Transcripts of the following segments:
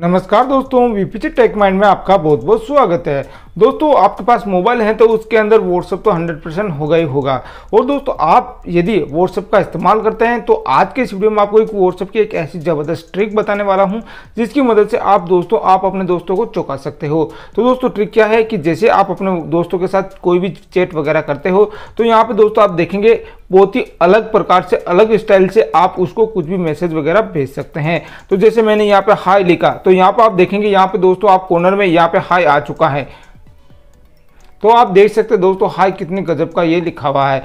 नमस्कार दोस्तों VPC take mind में आपका बहुत बहुत स्वागत है दोस्तों आपके पास मोबाइल है तो उसके अंदर व्हाट्सअप तो 100 परसेंट होगा ही होगा और दोस्तों आप यदि व्हाट्सअप का इस्तेमाल करते हैं तो आज के इस वीडियो में आपको एक व्हाट्सअप की एक ऐसी ज़बरदस्त ट्रिक बताने वाला हूँ जिसकी मदद से आप दोस्तों आप अपने दोस्तों को चौंका सकते हो तो दोस्तों ट्रिक क्या है कि जैसे आप अपने दोस्तों के साथ कोई भी चैट वगैरह करते हो तो यहाँ पर दोस्तों आप देखेंगे बहुत ही अलग प्रकार से अलग स्टाइल से आप उसको कुछ भी मैसेज वगैरह भेज सकते हैं तो जैसे मैंने यहाँ पे हाई लिखा तो यहाँ पर आप देखेंगे यहाँ पे दोस्तों आप कॉर्नर में यहाँ पे हाई आ चुका है तो आप देख सकते हैं दोस्तों हाई कितनी गजब का ये लिखा हुआ है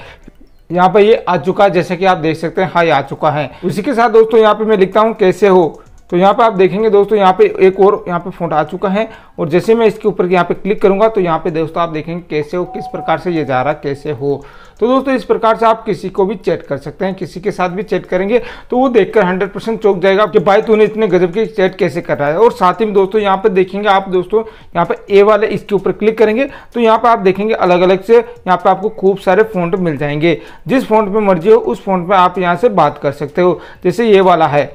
यहाँ पर ये आ चुका है जैसे कि आप देख सकते हैं हाई आ चुका है उसी के साथ दोस्तों यहाँ पे मैं लिखता हूँ कैसे हो तो यहाँ पे आप देखेंगे दोस्तों यहाँ पे एक और यहाँ पे फोन आ चुका है और जैसे मैं इसके ऊपर यहाँ पे क्लिक करूँगा तो यहाँ पे दोस्तों आप देखेंगे कैसे हो किस प्रकार से ये जा रहा कैसे हो तो दोस्तों इस प्रकार से आप किसी को भी चैट कर सकते हैं किसी के साथ भी चैट करेंगे तो वो देखकर 100 परसेंट चौक जाएगा कि भाई तूने इतने गजब की चैट कैसे कर रहा है और साथ ही में दोस्तों यहाँ पे देखेंगे आप दोस्तों यहाँ पे ए वाले इसके ऊपर क्लिक करेंगे तो यहाँ पे आप देखेंगे अलग अलग से यहाँ पे आपको खूब सारे फोन मिल जाएंगे जिस फोन पर मर्जी हो उस फोन पर आप यहाँ से बात कर सकते हो जैसे ये वाला है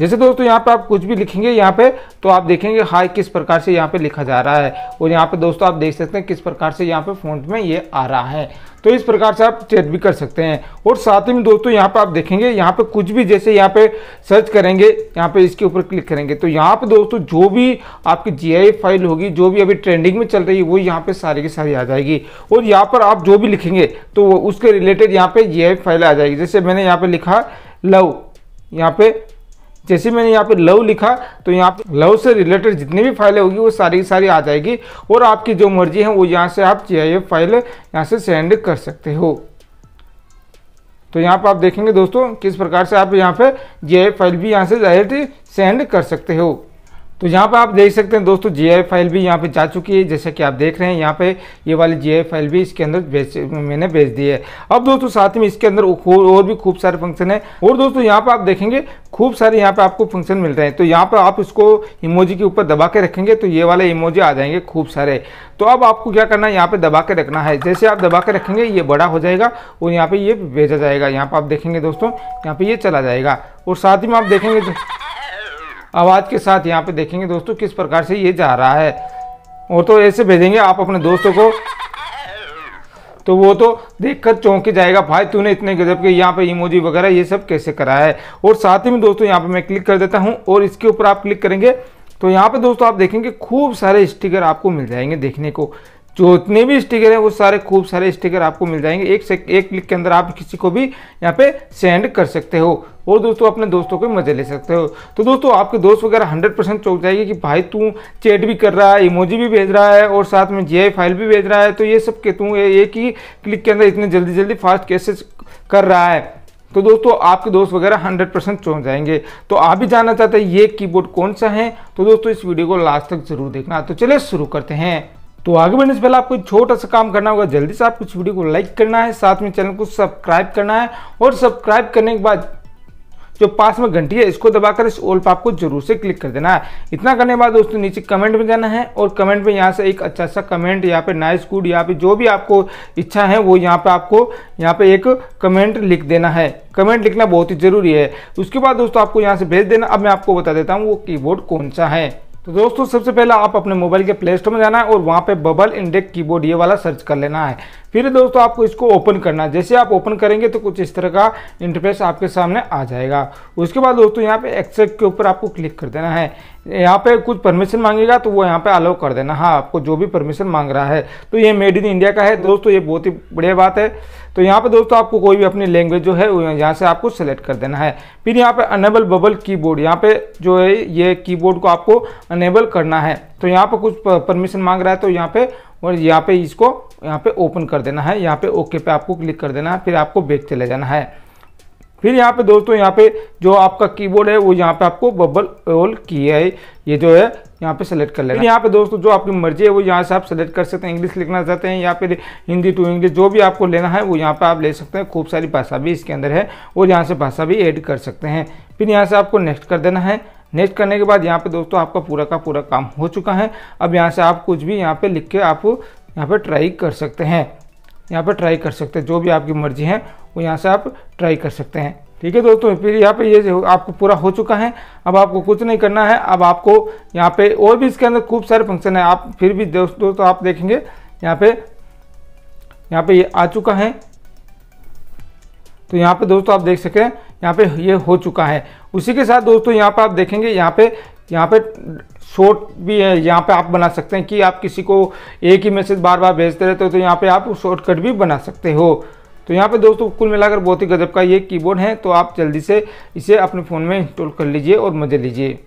जैसे दोस्तों यहाँ पे आप कुछ भी लिखेंगे यहाँ पे तो आप देखेंगे हाई किस प्रकार से यहाँ पे लिखा जा रहा है और यहाँ पे दोस्तों आप देख सकते हैं किस प्रकार से यहाँ पे फ़ॉन्ट में ये आ रहा है तो इस प्रकार से आप चेक भी कर सकते हैं और साथ ही में दोस्तों यहाँ पे आप देखेंगे यहाँ पे कुछ भी जैसे यहाँ पे सर्च करेंगे यहाँ पे इसके ऊपर क्लिक करेंगे तो यहाँ पे दोस्तों जो भी आपकी जी फाइल होगी जो भी अभी ट्रेंडिंग में चल रही है वो यहाँ पे सारी की सारी आ जाएगी और यहाँ पर आप जो भी लिखेंगे तो उसके रिलेटेड यहाँ पे जी फाइल आ जाएगी जैसे मैंने यहाँ पे लिखा लव यहाँ पे जैसे मैंने यहाँ पे लव लिखा तो यहाँ पे लव से रिलेटेड जितनी भी फाइलें होगी वो सारी की सारी आ जाएगी और आपकी जो मर्जी है वो यहाँ से आप जी फाइल यहाँ से सेंड कर सकते हो तो यहाँ पर आप देखेंगे दोस्तों किस प्रकार से आप यहाँ पे जी फाइल भी यहाँ से डायरेक्ट सेंड कर सकते हो तो यहाँ पर आप देख सकते हैं दोस्तों जी फाइल भी यहाँ पे जा चुकी है जैसा कि आप देख रहे हैं यहाँ पे ये वाली जी फाइल भी इसके अंदर भेज मैंने भेज दी है अब दोस्तों साथ में इसके अंदर और भी खूब सारे फंक्शन है और दोस्तों यहाँ पे आप देखेंगे खूब सारे यहाँ पे आपको फंक्शन मिल रहे हैं तो यहाँ पर आप इसको इमोजी के ऊपर दबा के रखेंगे तो ये वाले इमोजी आ जाएंगे खूब सारे तो अब आपको क्या करना है यहाँ पे दबा के रखना है जैसे आप दबा के रखेंगे ये बड़ा हो जाएगा और यहाँ पे ये भेजा जाएगा यहाँ पे आप देखेंगे दोस्तों यहाँ पे ये चला जाएगा और साथ ही में आप देखेंगे आवाज़ के साथ यहाँ पे देखेंगे दोस्तों किस प्रकार से ये जा रहा है वो तो ऐसे भेजेंगे आप अपने दोस्तों को तो वो तो देखकर चौंक के जाएगा भाई तूने इतने गजब के यहाँ पे इमोजी वगैरह ये सब कैसे करा है और साथ ही में दोस्तों यहाँ पे मैं क्लिक कर देता हूँ और इसके ऊपर आप क्लिक करेंगे तो यहाँ पे दोस्तों आप देखेंगे खूब सारे स्टिकर आपको मिल जाएंगे देखने को जो जितने भी स्टिकर हैं वो सारे खूब सारे स्टिकर आपको मिल जाएंगे एक से एक क्लिक के अंदर आप किसी को भी यहाँ पे सेंड कर सकते हो और दोस्तों अपने दोस्तों के मजे ले सकते हो तो दोस्तों आपके दोस्त वगैरह हंड्रेड परसेंट चौक जाएगी कि भाई तू चैट भी कर रहा है इमोजी भी भेज रहा है और साथ में जी फाइल भी भेज रहा है तो ये सब के तू एक ही क्लिक के अंदर इतने जल्दी जल्दी फास्ट कैसे कर रहा है तो दोस्तों आपके दोस्त वगैरह 100 परसेंट चौंक जाएंगे तो आप भी जानना चाहते हैं ये कीबोर्ड कौन सा है तो दोस्तों इस वीडियो को लास्ट तक जरूर देखना तो चलिए शुरू करते हैं तो आगे बढ़ने से पहले आपको छोटा सा काम करना होगा जल्दी से आपको इस वीडियो को लाइक करना है साथ में चैनल को सब्सक्राइब करना है और सब्सक्राइब करने के बाद जो पास में घंटी है इसको दबाकर इस ओल पर आपको जरूर से क्लिक कर देना है इतना करने के बाद दोस्तों नीचे कमेंट में जाना है और कमेंट में यहाँ से एक अच्छा सा कमेंट यहाँ पे नाइस गुड यहाँ पे जो भी आपको इच्छा है वो यहाँ पे आपको यहाँ पे एक कमेंट लिख देना है कमेंट लिखना बहुत ही जरूरी है उसके बाद दोस्तों आपको यहाँ से भेज देना अब मैं आपको बता देता हूँ वो कीबोर्ड कौन सा है तो दोस्तों सबसे पहले आप अपने मोबाइल के प्ले स्टोर में जाना है और वहाँ पे बबल इंडेक कीबोर्ड ये वाला सर्च कर लेना है फिर दोस्तों आपको इसको ओपन करना है जैसे आप ओपन करेंगे तो कुछ इस तरह का इंटरफेस आपके सामने आ जाएगा उसके बाद दोस्तों यहाँ पे एक्सेप्ट के ऊपर आपको क्लिक कर देना है यहाँ पे कुछ परमिशन मांगेगा तो वो यहाँ पे अलाउ कर देना हाँ आपको जो भी परमिशन मांग रहा है तो ये मेड इन इंडिया का है दोस्तों ये बहुत ही बढ़िया बात है तो यहाँ पे दोस्तों आपको कोई भी अपनी लैंग्वेज जो है यहाँ से आपको सेलेक्ट कर देना है फिर यहाँ पे अनेबल बबल कीबोर्ड यहाँ पे जो है ये कीबोर्ड को आपको अनेबल करना है तो यहाँ पर कुछ परमिशन मांग रहा है तो यहाँ पे और यहाँ पे इसको यहाँ पे ओपन कर देना है यहाँ पे ओके पे आपको क्लिक कर देना है फिर आपको बैक चले जाना है फिर यहाँ पे दोस्तों यहाँ पे जो आपका कीबोर्ड है वो यहाँ पे आपको बबल ऑल की है ये जो है यहाँ पे सेलेक्ट कर लेना यहाँ पे दोस्तों जो आपकी मर्जी है वो यहाँ से आप सेलेक्ट कर सकते हैं इंग्लिश लिखना चाहते हैं या फिर हिंदी टू इंग्लिश जो भी आपको लेना है वो यहाँ पे आप ले सकते हैं खूब सारी भाषा भी इसके अंदर है और यहाँ से भाषा भी एड कर सकते हैं फिर यहाँ से आपको नेक्स्ट कर देना है नेक्स्ट करने के बाद यहाँ पे दोस्तों आपका पूरा का पूरा काम हो चुका है अब यहाँ से आप कुछ भी यहाँ पे लिख के आप यहाँ पे ट्राई कर सकते हैं यहाँ पे ट्राई कर सकते हैं जो भी आपकी मर्जी है वो यहाँ से आप ट्राई कर सकते हैं ठीक है दोस्तों फिर यहाँ पे ये यह आपको पूरा हो चुका है अब आपको कुछ नहीं करना है अब आपको यहाँ पे और भी इसके अंदर खूब सारे फंक्शन है आप फिर भी दोस्तों आप देखेंगे यहाँ पे यहाँ पे ये आ चुका है तो यहाँ पे दोस्तों आप देख सकें यहाँ पे ये हो चुका है उसी के साथ दोस्तों यहाँ पर आप देखेंगे यहाँ पे यहाँ पे शॉर्ट भी है यहाँ पे आप बना सकते हैं कि आप किसी को एक ही मैसेज बार बार भेजते रहते हो तो यहाँ पे आप शॉर्टकट भी बना सकते हो तो यहाँ पे दोस्तों कुल मिलाकर बहुत ही गजब का ये कीबोर्ड है तो आप जल्दी से इसे अपने फ़ोन में इंस्टॉल कर लीजिए और मज़े लीजिए